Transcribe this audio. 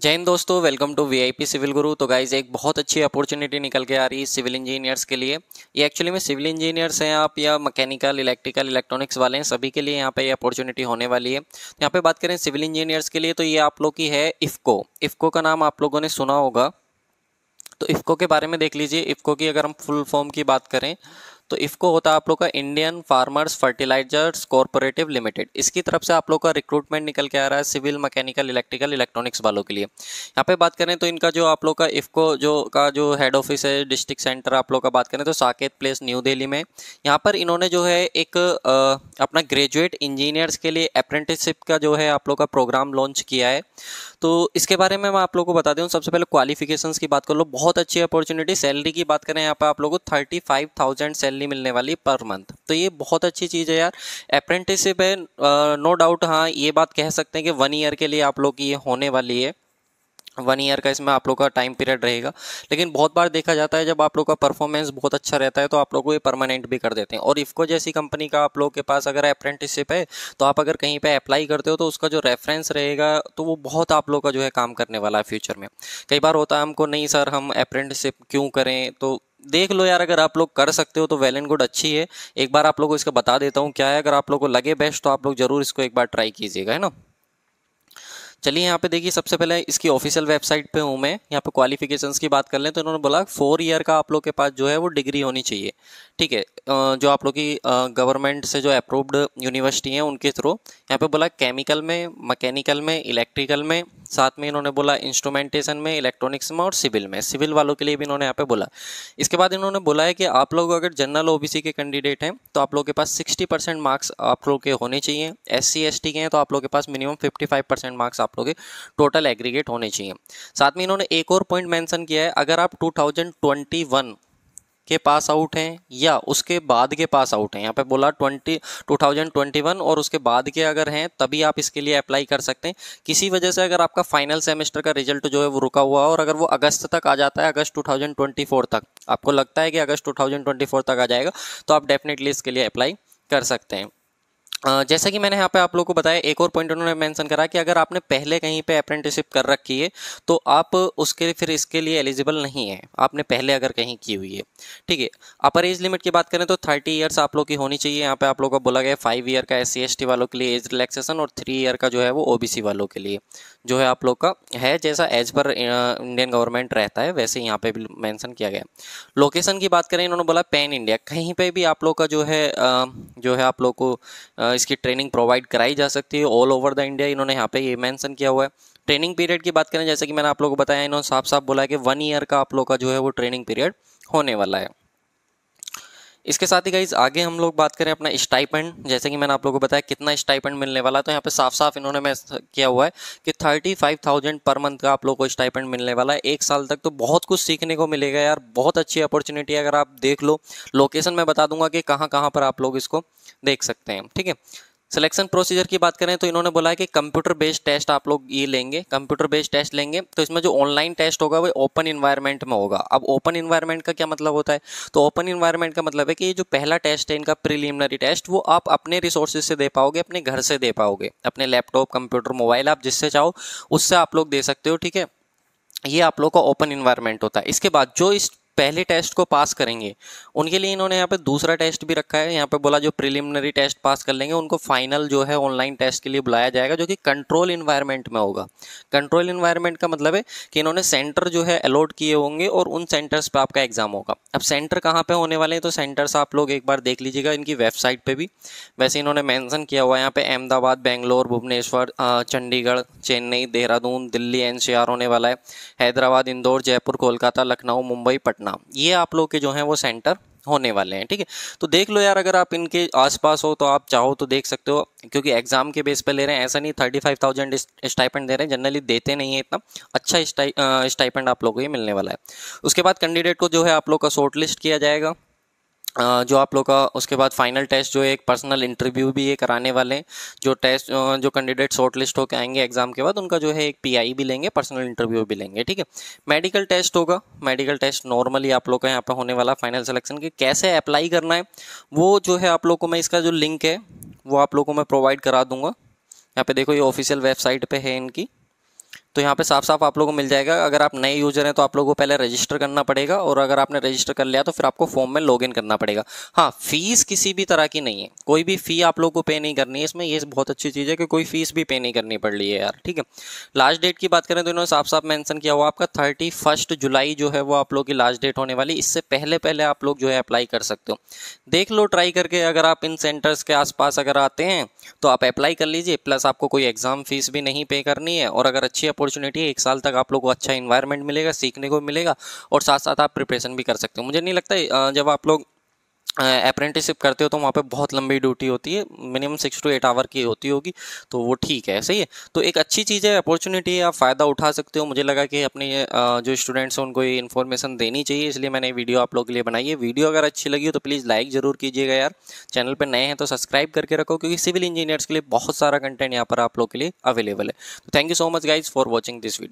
जय हिंद दोस्तों welcome to VIP civil गुरु तो गाइज एक बहुत अच्छी अपॉर्चुनिटी निकल के आ रही है सिविल इंजीनियर्स के लिए ये एक्चुअली में सिविल इंजीनियर्स हैं आप या मैकेनिकल इलेक्ट्रिकल इलेक्ट्रॉनिक्स वाले हैं सभी के लिए यहाँ पे ये अपॉर्चुनिटी होने वाली है तो यहाँ पे बात करें सिविल इंजीनियर्स के लिए तो ये आप लोग की है इफ़को इफ़को का नाम आप लोगों ने सुना होगा तो इफ़को के बारे में देख लीजिए इफ़को की अगर हम फुल फॉर्म की बात करें तो इफको होता है आप लोग का Indian farmers fertilisers cooperative limited इसकी तरफ से आप लोग का रिक्रूटमेंट निकल के आ रहा है सिविल मैकेनिकल इलेक्ट्रिकल इलेक्ट्रॉनिक्स वालों के लिए यहाँ पे बात करें तो इनका जो आप लोग का इफको जो का जो हेड ऑफिस है डिस्ट्रिक्ट सेंटर आप लोग का बात करें तो साकेत प्लेस न्यू दिल्ली में यहाँ पर इन्होंने जो है एक आ, अपना ग्रेजुएट इंजीनियर्स के लिए अप्रेंटिसशिप का जो है आप लोग का प्रोग्राम लॉन्च किया है तो इसके बारे में मैं आप लोग को बता दूँ सबसे पहले क्वालिफिकेशन की बात कर लो बहुत अच्छी अपॉर्चुनिटी सैलरी की बात करें यहाँ पर आप लोग को thirty five thousand salary salary मिलने वाली पर मंथ तो ये बहुत अच्छी चीज़ है यार अप्रेंटिसिप है नो डाउट हाँ ये बात कह सकते हैं कि वन ईयर के लिए आप लोग की ये होने वाली है वन ईयर का इसमें आप लोग का टाइम पीरियड रहेगा लेकिन बहुत बार देखा जाता है जब आप लोग का परफॉर्मेंस बहुत अच्छा रहता है तो आप लोग को ये परमानेंट भी कर देते हैं और इफको जैसी कंपनी का आप लोग के पास अगर अप्रेंटिसिप है तो आप अगर कहीं पे अप्लाई करते हो तो उसका जो रेफरेंस रहेगा तो वो बहुत आप लोग का जो है काम करने वाला है फ्यूचर में कई बार होता है हमको नहीं सर हम अप्रेंटिसिप क्यों करें तो देख लो यार अगर आप लोग कर सकते हो तो वेल एंड गुड अच्छी है एक बार आप लोग को इसका बता देता हूँ क्या है अगर आप लोग को लगे बेस्ट तो आप लोग जरूर इसको एक बार ट्राई कीजिएगा है ना चलिए यहाँ पे देखिए सबसे पहले इसकी ऑफिशियल वेबसाइट पे हूँ मैं यहाँ पे क्वालिफिकेशन की बात कर लें तो इन्होंने बोला फोर ईयर का आप लोग के पास जो है वो डिग्री होनी चाहिए ठीक है जो आप लोग की गवर्नमेंट से जो अप्रूव्ड यूनिवर्सिटी हैं उनके थ्रू यहाँ पे बोला केमिकल में मैकेनिकल में इलेक्ट्रिकल में साथ में इन्होंने बोला इंस्ट्रूमेंटेशन में इलेक्ट्रॉनिक्स में और सिविल में सिविल वालों के लिए भी इन्होंने यहाँ पे बोला इसके बाद इन्होंने बोला है कि आप लोग अगर जनरल ओबीसी के कैंडिडेट हैं तो आप लोग के पास सिक्सटी परसेंट मार्क्स आप लोग के होने चाहिए एस सी एस टी के हैं तो आप लोग के पास minimum fifty five percent marks आप लोग के टोटल एग्रीगेट होने चाहिए साथ में इन्होंने एक और पॉइंट मैंसन किया है अगर आप टू थाउजेंड ट्वेंटी वन के पास आउट हैं या उसके बाद के पास आउट हैं यहाँ पे बोला twenty two thousand twenty one और उसके बाद के अगर हैं तभी आप इसके लिए अप्लाई कर सकते हैं किसी वजह से अगर आपका फाइनल सेमेस्टर का रिजल्ट जो है वो रुका हुआ और अगर वो अगस्त तक आ जाता है अगस्त 2024 तक आपको लगता है कि अगस्त 2024 तक आ जाएगा तो आप डेफिनेटली इसके लिए अप्लाई कर सकते हैं जैसा कि मैंने यहाँ पे आप लोगों को बताया एक और पॉइंट उन्होंने मेंशन करा कि अगर आपने पहले कहीं पे अप्रेंटिसिप कर रखी है तो आप उसके फिर इसके लिए एलिजिबल नहीं है आपने पहले अगर कहीं की हुई है ठीक है अपर एज लिमिट की बात करें तो थर्टी ईयर्स आप लोग की होनी चाहिए यहाँ पे आप लोगों को बोला गया फाइव ईयर का एस सी वालों के लिए एज रिलैक्सेशन और थ्री ईयर का जो है वो ओ वालों के लिए जो है आप लोग का है जैसा एज पर इंडियन गवर्नमेंट रहता है वैसे यहाँ पे भी मैंसन किया गया लोकेशन की बात करें इन्होंने बोला पैन इंडिया कहीं पर भी आप लोग का जो है जो है आप लोग को इसकी ट्रेनिंग प्रोवाइड कराई जा सकती है ऑल ओवर द इंडिया इन्होंने यहाँ पे ये मेंशन किया हुआ है ट्रेनिंग पीरियड की बात करें जैसे कि मैंने आप लोगों को बताया इन्होंने साफ साफ बोला है कि वन ईयर का आप लोग का जो है वो ट्रेनिंग पीरियड होने वाला है इसके साथ ही गाइज आगे हम लोग बात करें अपना स्टाइपेंड जैसे कि मैंने आप लोगों को बताया कितना स्टाइपेंड मिलने वाला तो यहाँ पे साफ साफ इन्होंने मैं किया हुआ है कि thirty five thousand per month का आप लोग को स्टाइपेंड मिलने वाला है एक साल तक तो बहुत कुछ सीखने को मिलेगा यार बहुत अच्छी अपॉर्चुनिटी अगर आप देख लो लोकेशन मैं बता दूंगा कि कहाँ कहाँ पर आप लोग इसको देख सकते हैं ठीक है सिलेक्शन प्रोसीजर की बात करें तो इन्होंने बोला है कि कंप्यूटर बेस्ड टेस्ट आप लोग ये लेंगे कंप्यूटर बेस्ड टेस्ट लेंगे तो इसमें जो ऑनलाइन टेस्ट होगा वो ओपन इन्वायरमेंट में होगा अब ओपन इन्वायरमेंट का क्या मतलब होता है तो ओपन इन्वायरमेंट का मतलब है कि ये जो पहला टेस्ट है इनका प्रिलिमिनरी टेस्ट वो आप अपने रिसोर्सेज से दे पाओगे अपने घर से दे पाओगे अपने लैपटॉप कंप्यूटर मोबाइल आप जिससे चाहो उससे आप लोग दे सकते हो ठीक है ये आप लोग का ओपन इन्वायरमेंट होता है इसके बाद जो इस पहले टेस्ट को पास करेंगे उनके लिए इन्होंने यहाँ पे दूसरा टेस्ट भी रखा है यहाँ पे बोला जो प्रिलिमिनरी टेस्ट पास कर लेंगे उनको फाइनल जो है ऑनलाइन टेस्ट के लिए बुलाया जाएगा जो कि कंट्रोल इन्वायरमेंट में होगा कंट्रोल इन्वायरमेंट का मतलब है कि इन्होंने सेंटर जो है अलॉट किए होंगे और उन सेंटर्स पर आपका एग्जाम होगा अब सेंटर कहाँ पर होने वाले हैं तो सेंटर्स आप लोग एक बार देख लीजिएगा इनकी वेबसाइट पर भी वैसे इन्होंने मैंसन किया हुआ है यहाँ पर अहमदाबाद बेंगलोर भुवनेश्वर चंडीगढ़ चेन्नई देहरादून दिल्ली एन होने वाला है हैदराबाद इंदौर जयपुर कोलकाता लखनऊ मुंबई पटना करना ये आप लोग के जो हैं वो सेंटर होने वाले हैं ठीक है तो देख लो यार अगर आप इनके आसपास हो तो आप चाहो तो देख सकते हो क्योंकि एग्जाम के बेस पर ले रहे हैं ऐसा नहीं थर्टी फाइव थाउजेंड स्टाइपेंड दे रहे हैं जनरली देते नहीं है इतना अच्छा स्टाइपेंड आप लोगों को ये मिलने वाला है उसके बाद कैंडिडेट को जो है आप लोग का शॉर्ट लिस्ट किया जाएगा जो आप लोग का उसके बाद फाइनल टेस्ट जो एक पर्सनल इंटरव्यू भी ये कराने वाले हैं जो टेस्ट जो कैंडिडेट शॉर्ट लिस्ट होकर आएंगे एग्जाम के बाद उनका जो है एक पीआई भी लेंगे पर्सनल इंटरव्यू भी लेंगे ठीक है मेडिकल टेस्ट होगा मेडिकल टेस्ट नॉर्मली आप लोग का यहाँ पर होने वाला फाइनल सेलेक्शन के कैसे अप्लाई करना है वो जो है आप लोग को मैं इसका जो लिंक है वो आप लोग को मैं प्रोवाइड करा दूंगा यहाँ पे देखो ये ऑफिशियल वेबसाइट पर है इनकी तो यहाँ पे साफ साफ आप लोगों को मिल जाएगा अगर आप नए यूजर हैं तो आप लोगों को पहले रजिस्टर करना पड़ेगा और अगर आपने रजिस्टर कर लिया तो फिर आपको फॉर्म में लॉगिन करना पड़ेगा हाँ फीस किसी भी तरह की नहीं है कोई भी फी आप लोग को पे नहीं करनी है इसमें ये बहुत अच्छी चीज़ है कि कोई फीस भी पे नहीं करनी पड़ रही है यार ठीक है लास्ट डेट की बात करें तो इन्होंने साफ साफ मैंसन किया हुआ आपका थर्टी जुलाई जो है वो आप लोग की लास्ट डेट होने वाली इससे पहले पहले आप लोग जो है अप्लाई कर सकते हो देख लो ट्राई करके अगर आप इन सेंटर्स के आसपास अगर आते हैं तो आप अप्लाई कर लीजिए प्लस आपको कोई एग्ज़ाम फीस भी नहीं पे करनी है और अगर अच्छी अपॉर्चुनिटी अपॉर्चुनिटी है एक साल तक आप लोग को अच्छा इन्वायरमेंट मिलेगा सीखने को मिलेगा और साथ साथ आप प्रिपरेशन भी कर सकते हो मुझे नहीं लगता जब आप लोग अप्रेंटिसिप करते हो तो वहाँ पे बहुत लंबी ड्यूटी होती है minimum six to eight hour की होती होगी तो वो ठीक है सही है तो एक अच्छी चीज़ है अपॉर्चुनिटी है आप फ़ायदा उठा सकते हो मुझे लगा कि अपने जो स्टूडेंट्स हैं उनको ये इन्फॉर्मेशन देनी चाहिए इसलिए मैंने वीडियो आप लोग के लिए बनाई है वीडियो अगर अच्छी लगी हो तो प्लीज़ लाइक ज़रूर कीजिएगा यार चैनल पर नए हैं तो सब्सक्राइब करके रखो क्योंकि सिविल इंजीनियर्स के लिए बहुत सारा कंटेंट यहाँ पर आप लोग के लिए अवेलेबल है तो thank you so much guys for watching this video